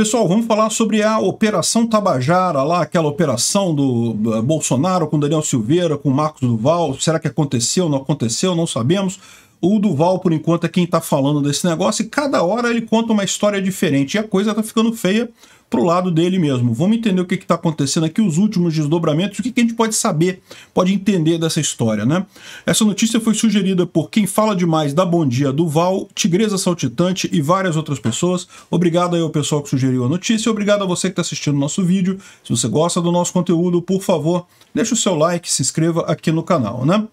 Pessoal, vamos falar sobre a Operação Tabajara, lá aquela operação do eh, Bolsonaro com Daniel Silveira, com Marcos Duval. Será que aconteceu, não aconteceu, não sabemos. O Duval, por enquanto, é quem está falando desse negócio e cada hora ele conta uma história diferente e a coisa está ficando feia pro lado dele mesmo. Vamos entender o que está acontecendo aqui, os últimos desdobramentos, o que, que, a gente pode saber, pode entender dessa história, né? Essa notícia foi sugerida por quem fala demais da Bom Dia Duval, Tigresa Saltitante e várias outras pessoas. Obrigado aí ao pessoal que sugeriu a notícia, obrigado a você que está assistindo o nosso vídeo. Se você gosta do nosso conteúdo, por favor, deixa o seu like, se inscreva aqui no canal, né?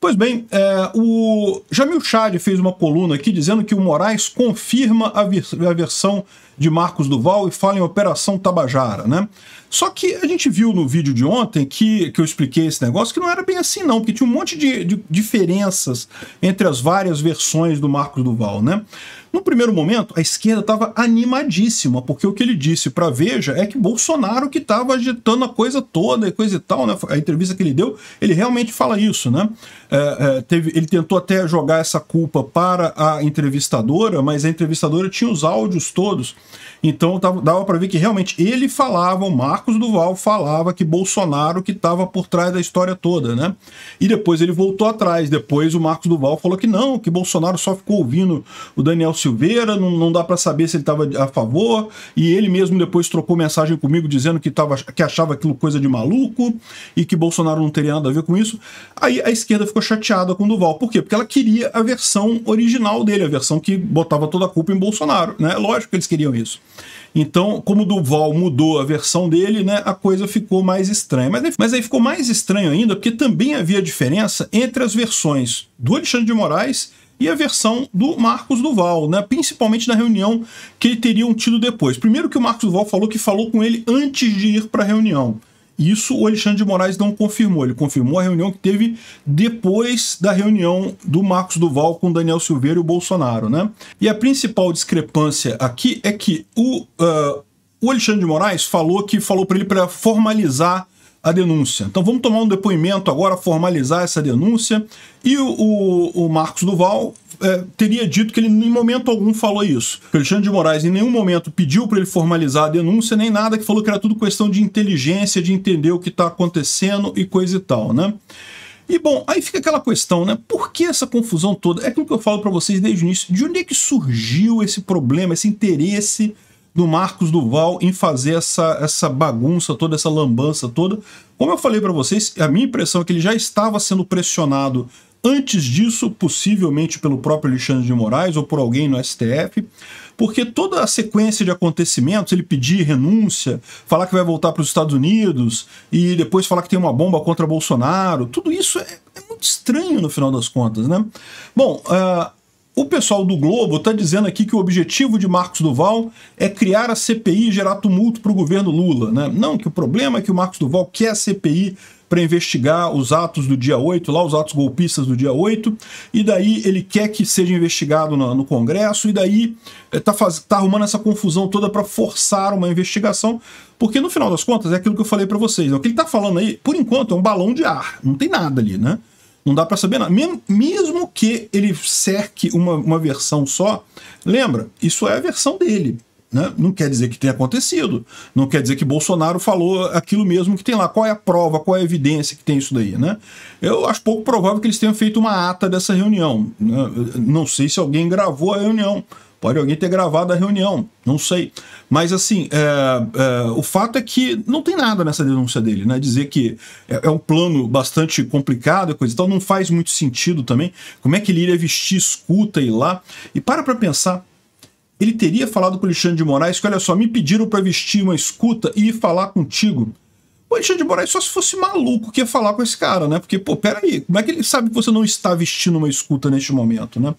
Pois bem, é, o Jamil Chad fez uma coluna aqui dizendo que o Moraes confirma a, a versão de Marcos Duval e fala em Operação Tabajara, né? Só que a gente viu no vídeo de ontem que, que eu expliquei esse negócio que não era bem assim, não, porque tinha um monte de, de diferenças entre as várias versões do Marcos Duval, né? No primeiro momento, a esquerda estava animadíssima, porque o que ele disse para Veja é que Bolsonaro que estava agitando a coisa toda e coisa e tal, né? A entrevista que ele deu, ele realmente fala isso, né? É, é, teve, ele tentou até jogar essa culpa para a entrevistadora, mas a entrevistadora tinha os áudios todos então dava para ver que realmente ele falava, o Marcos Duval falava que Bolsonaro que estava por trás da história toda, né? E depois ele voltou atrás, depois o Marcos Duval falou que não, que Bolsonaro só ficou ouvindo o Daniel Silveira, não, não dá para saber se ele estava a favor, e ele mesmo depois trocou mensagem comigo dizendo que, tava, que achava aquilo coisa de maluco e que Bolsonaro não teria nada a ver com isso. Aí a esquerda ficou chateada com o Duval. Por quê? Porque ela queria a versão original dele, a versão que botava toda a culpa em Bolsonaro, né? Lógico que eles queriam isso isso. Então, como o Duval mudou a versão dele, né, a coisa ficou mais estranha. Mas, aí, mas aí ficou mais estranho ainda, porque também havia diferença entre as versões do Alexandre de Moraes e a versão do Marcos Duval, né? principalmente na reunião que ele teriam tido depois. Primeiro que o Marcos Duval falou que falou com ele antes de ir para a reunião. Isso o Alexandre de Moraes não confirmou. Ele confirmou a reunião que teve depois da reunião do Marcos Duval com Daniel Silveira e o Bolsonaro, né? E a principal discrepância aqui é que o, uh, o Alexandre de Moraes falou que falou para ele para formalizar a denúncia. Então vamos tomar um depoimento agora, formalizar essa denúncia. E o, o, o Marcos Duval é, teria dito que ele em momento algum falou isso. O Alexandre de Moraes em nenhum momento pediu para ele formalizar a denúncia, nem nada, que falou que era tudo questão de inteligência, de entender o que está acontecendo e coisa e tal, né? E bom, aí fica aquela questão, né? Por que essa confusão toda? É aquilo que eu falo para vocês desde o início. De onde é que surgiu esse problema, esse interesse do Marcos Duval em fazer essa, essa bagunça toda, essa lambança toda? Como eu falei para vocês, a minha impressão é que ele já estava sendo pressionado antes disso, possivelmente pelo próprio Alexandre de Moraes ou por alguém no STF, porque toda a sequência de acontecimentos, ele pedir renúncia, falar que vai voltar para os Estados Unidos e depois falar que tem uma bomba contra Bolsonaro, tudo isso é, é muito estranho no final das contas, né? Bom, uh, o pessoal do Globo está dizendo aqui que o objetivo de Marcos Duval é criar a CPI e gerar tumulto para o governo Lula, né? Não, que o problema é que o Marcos Duval quer a CPI para investigar os atos do dia 8, lá os atos golpistas do dia 8, e daí ele quer que seja investigado no, no Congresso, e daí está eh, tá arrumando essa confusão toda para forçar uma investigação, porque no final das contas é aquilo que eu falei para vocês. É o que ele está falando aí, por enquanto, é um balão de ar, não tem nada ali, né? Não dá para saber nada. Mesmo que ele cerque uma, uma versão só, lembra, isso é a versão dele. Né? Não quer dizer que tenha acontecido. Não quer dizer que Bolsonaro falou aquilo mesmo que tem lá. Qual é a prova, qual é a evidência que tem isso daí? Né? Eu acho pouco provável que eles tenham feito uma ata dessa reunião. Né? Não sei se alguém gravou a reunião. Pode alguém ter gravado a reunião, não sei. Mas, assim, é, é, o fato é que não tem nada nessa denúncia dele, né? Dizer que é, é um plano bastante complicado e coisa e tal, não faz muito sentido também. Como é que ele iria vestir escuta e lá? E para para pensar, ele teria falado para o Alexandre de Moraes que, olha só, me pediram para vestir uma escuta e ir falar contigo. O Alexandre de Moraes só se fosse maluco que ia falar com esse cara, né? Porque, pô, peraí, como é que ele sabe que você não está vestindo uma escuta neste momento, né?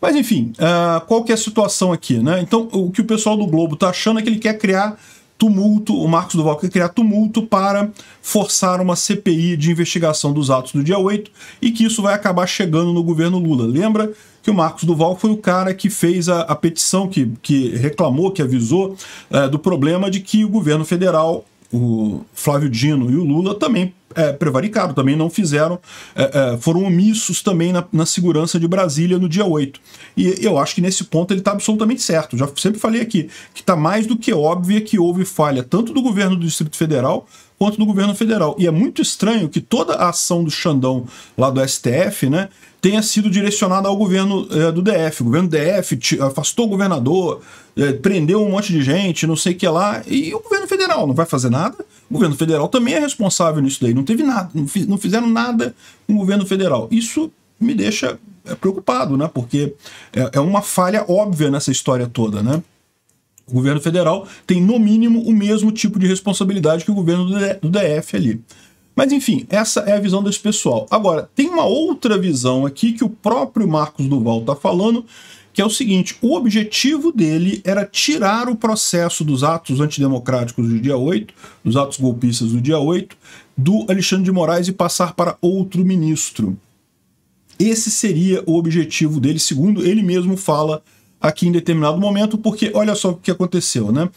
Mas enfim, uh, qual que é a situação aqui, né? Então, o que o pessoal do Globo tá achando é que ele quer criar tumulto, o Marcos Duval quer criar tumulto para forçar uma CPI de investigação dos atos do dia 8 e que isso vai acabar chegando no governo Lula. Lembra que o Marcos Duval foi o cara que fez a, a petição, que, que reclamou, que avisou é, do problema de que o governo federal, o Flávio Dino e o Lula também é, prevaricaram, também não fizeram, é, é, foram omissos também na, na, segurança de Brasília no dia 8. E eu acho que nesse ponto ele está absolutamente certo. Já sempre falei aqui que está mais do que óbvio que houve falha tanto do governo do Distrito Federal quanto do governo federal. E é muito estranho que toda a ação do Xandão lá do STF, né? tenha sido direcionada ao governo é, do DF. O governo do DF afastou o governador, é, prendeu um monte de gente, não sei o que lá, e o governo federal não vai fazer nada. O governo federal também é responsável nisso daí. Não teve nada, não, fiz, não fizeram nada com o governo federal. Isso me deixa eh, preocupado, né? Porque é, é uma falha óbvia nessa história toda, né? O governo federal tem, no mínimo, o mesmo tipo de responsabilidade que o governo do DF ali. Mas enfim, essa é a visão desse pessoal. Agora, tem uma outra visão aqui que o próprio Marcos Duval está falando, que é o seguinte: o objetivo dele era tirar o processo dos atos antidemocráticos do dia 8, dos atos golpistas do dia 8, do Alexandre de Moraes e passar para outro ministro. Esse seria o objetivo dele, segundo ele mesmo fala aqui em determinado momento, porque olha só o que aconteceu, né?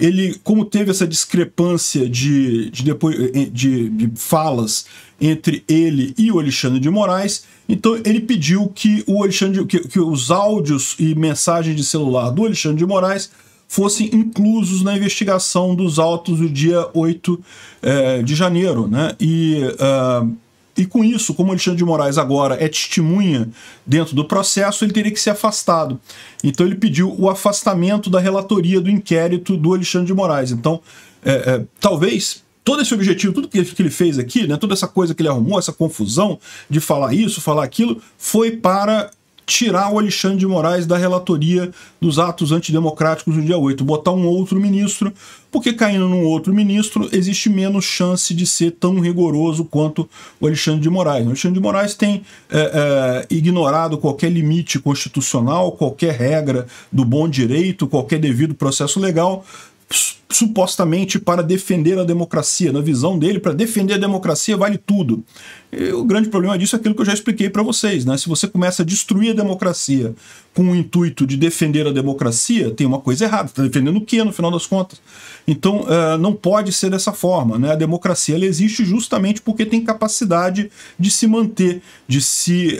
Ele, como teve essa discrepância de, de, depois, eh, de, de falas entre ele e o Alexandre de Moraes, então ele pediu que o Alexandre que, que os áudios e mensagens de celular do Alexandre de Moraes fossem inclusos na investigação dos autos do dia 8 eh, de janeiro, né? E uh, e com isso, como Alexandre de Moraes agora é testemunha dentro do processo, ele teria que ser afastado. Então ele pediu o afastamento da relatoria do inquérito do Alexandre de Moraes. Então, é, é, talvez todo esse objetivo, tudo que ele fez aqui, né, toda essa coisa que ele arrumou, essa confusão de falar isso, falar aquilo, foi para tirar o Alexandre de Moraes da relatoria dos atos antidemocráticos no dia 8, botar um outro ministro, porque caindo num outro ministro existe menos chance de ser tão rigoroso quanto o Alexandre de Moraes. O Alexandre de Moraes tem é, é, ignorado qualquer limite constitucional, qualquer regra do bom direito, qualquer devido processo legal, supostamente para defender a democracia. Na visão dele, para defender a democracia vale tudo o grande problema disso é aquilo que eu já expliquei para vocês. Né? Se você começa a destruir a democracia com o intuito de defender a democracia, tem uma coisa errada. Está defendendo o que, no final das contas? Então, uh, não pode ser dessa forma. Né? A democracia ela existe justamente porque tem capacidade de se manter, de se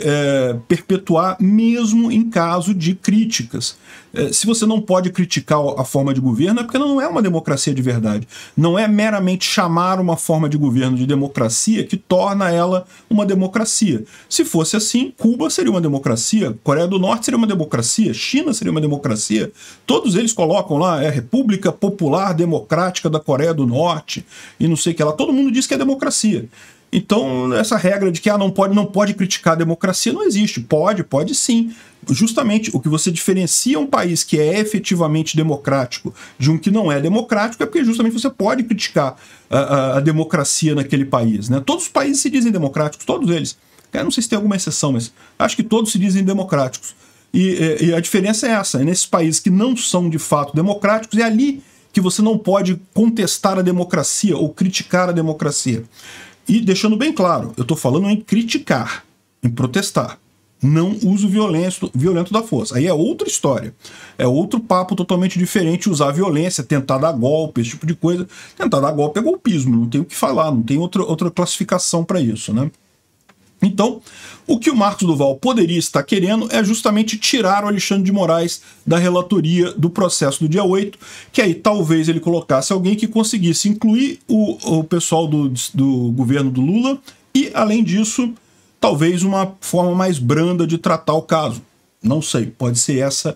uh, perpetuar, mesmo em caso de críticas. Uh, se você não pode criticar a forma de governo, é porque ela não é uma democracia de verdade. Não é meramente chamar uma forma de governo de democracia que torna ela uma, democracia. Se fosse assim, Cuba seria uma democracia, Coreia do Norte seria uma democracia, China seria uma democracia. Todos eles colocam lá, é República Popular Democrática da Coreia do Norte e não sei o que lá. Todo mundo diz que é democracia. Então, essa regra de que ah, não, pode, não pode criticar a democracia não existe. Pode, pode sim. Justamente o que você diferencia um país que é efetivamente democrático de um que não é democrático é porque justamente você pode criticar a, a, a democracia naquele país. Né? Todos os países se dizem democráticos, todos eles. Eu não sei se tem alguma exceção, mas acho que todos se dizem democráticos. E, e, a diferença é essa: é nesses países que não são de fato democráticos, é ali que você não pode contestar a democracia ou criticar a democracia. E deixando bem claro, eu estou falando em criticar, em protestar. Não uso violento, violento da força. Aí é outra história. É outro papo totalmente diferente usar violência, tentar dar golpe, esse tipo de coisa. Tentar dar golpe é golpismo, não tem o que falar, não tem outra, outra classificação para isso, né? Então, o que o Marcos Duval poderia estar querendo é justamente tirar o Alexandre de Moraes da relatoria do processo do dia 8, que aí talvez ele colocasse alguém que conseguisse incluir o, o pessoal do, do governo do Lula e, além disso, talvez uma forma mais branda de tratar o caso. Não sei, pode ser essa,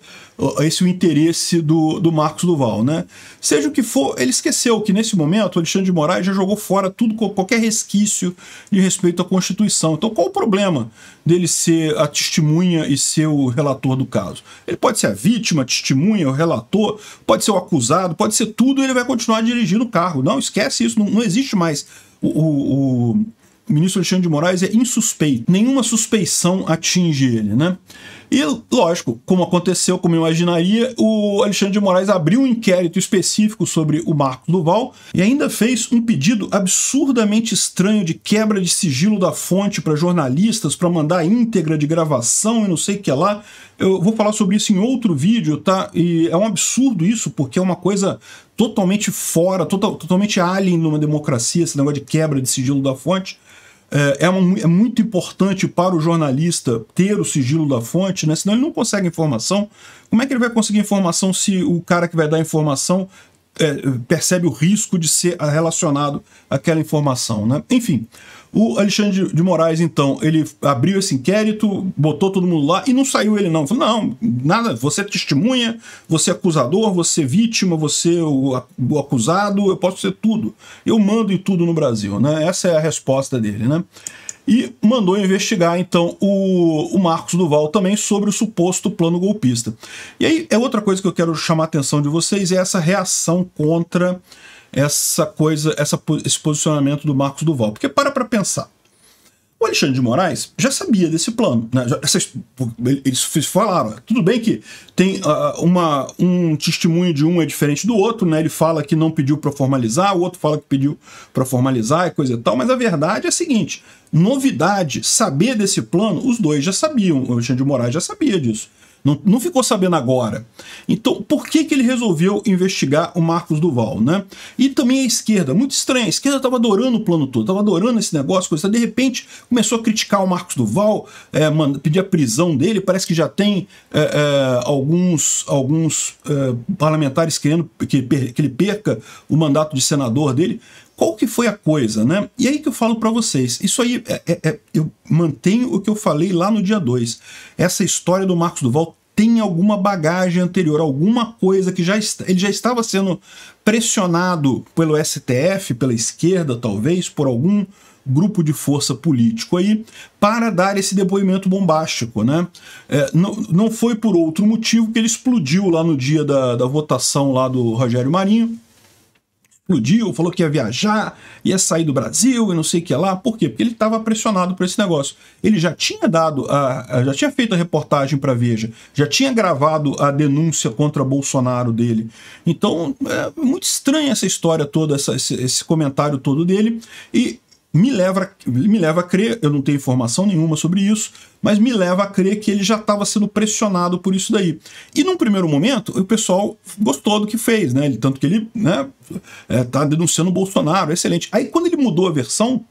esse o interesse do, do Marcos Duval, né? Seja o que for, ele esqueceu que nesse momento o Alexandre de Moraes já jogou fora tudo, qualquer resquício de respeito à Constituição. Então qual o problema dele ser a testemunha e ser o relator do caso? Ele pode ser a vítima, a testemunha, o relator, pode ser o acusado, pode ser tudo, e ele vai continuar dirigindo o carro. Não, esquece isso, não, não existe mais o, o o ministro Alexandre de Moraes é insuspeito. Nenhuma suspeição atinge ele, né? E, lógico, como aconteceu, como eu imaginaria, o Alexandre de Moraes abriu um inquérito específico sobre o Marco Duval e ainda fez um pedido absurdamente estranho de quebra de sigilo da fonte para jornalistas, para mandar íntegra de gravação e não sei o que lá. Eu vou falar sobre isso em outro vídeo, tá? E é um absurdo isso, porque é uma coisa totalmente fora, total, totalmente alien numa democracia, esse negócio de quebra de sigilo da fonte é, é uma, é, muito importante para o jornalista ter o sigilo da fonte, né? senão ele não consegue informação. Como é que ele vai conseguir informação se o cara que vai dar informação é, percebe o risco de ser relacionado àquela informação. Né? Enfim, o Alexandre de Moraes, então, ele abriu esse inquérito, botou todo mundo lá e não saiu ele, não. Falou, não, nada, você é testemunha, você é acusador, você é vítima, você é o acusado, eu posso ser tudo. Eu mando em tudo no Brasil, né? Essa é a resposta dele, né? e mandou investigar então o, o Marcos Duval também sobre o suposto plano golpista. E aí é outra coisa que eu quero chamar a atenção de vocês é essa reação contra essa coisa, essa, esse posicionamento do Marcos Duval. Porque para para pensar. O Alexandre de Moraes já sabia desse plano. Né? Já, essas, eles falaram. Tudo bem que tem uh, uma, um testemunho de um é diferente do outro, né? Ele fala que não pediu para formalizar, o outro fala que pediu para formalizar e coisa e tal, mas a verdade é a seguinte: novidade, saber desse plano, os dois já sabiam. O Alexandre de Moraes já sabia disso. Não, não ficou sabendo agora. Então, por que, que ele resolveu investigar o Marcos Duval, né? E também a esquerda, muito estranha. A esquerda estava adorando o plano todo, estava adorando esse negócio, coisa. De repente, começou a criticar o Marcos Duval, é, pedir a prisão dele. Parece que já tem é, é, alguns, alguns é, parlamentares querendo que, que ele perca o mandato de senador dele qual que foi a coisa, né? E aí que eu falo para vocês, isso aí, é, é, é, eu mantenho o que eu falei lá no dia 2. Essa história do Marcos Duval tem alguma bagagem anterior, alguma coisa que já está, ele já estava sendo pressionado pelo STF, pela esquerda talvez, por algum grupo de força político aí para dar esse depoimento bombástico, né? É, não, não foi por outro motivo que ele explodiu lá no dia da, da votação lá do Rogério Marinho, explodiu, falou que ia viajar, ia sair do Brasil e não sei o que lá. Por quê? Porque ele estava pressionado por esse negócio. Ele já tinha dado, a, já tinha feito a reportagem para Veja, já tinha gravado a denúncia contra Bolsonaro dele. Então é muito estranha essa história toda, essa, esse, esse comentário todo dele. E me leva, me leva a crer, eu não tenho informação nenhuma sobre isso, mas me leva a crer que ele já estava sendo pressionado por isso daí. E num primeiro momento, o pessoal gostou do que fez, né? Ele, tanto que ele né, é, tá denunciando o Bolsonaro, excelente. Aí quando ele mudou a versão,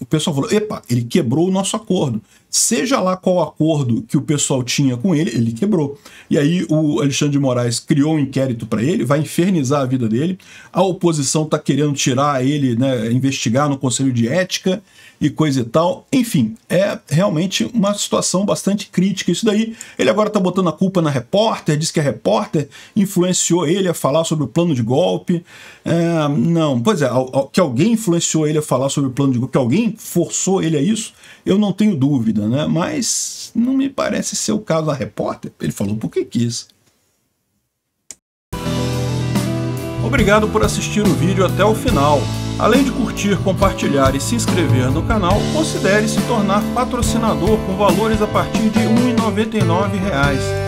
o pessoal falou: epa, ele quebrou o nosso acordo. Seja lá qual acordo que o pessoal tinha com ele, ele quebrou. E aí o Alexandre de Moraes criou um inquérito para ele, vai infernizar a vida dele. A oposição está querendo tirar ele, né, investigar no Conselho de Ética e coisa e tal. Enfim, é realmente uma situação bastante crítica isso daí. Ele agora está botando a culpa na repórter, diz que a repórter influenciou ele a falar sobre o plano de golpe. É, não, pois é, que alguém influenciou ele a falar sobre o plano de golpe, que alguém forçou ele a isso, eu não tenho dúvida, né? Mas não me parece ser o caso da repórter. Ele falou porque quis. Obrigado por assistir o vídeo até o final. Além de curtir, compartilhar e se inscrever no canal, considere se tornar patrocinador com valores a partir de R$ 1,99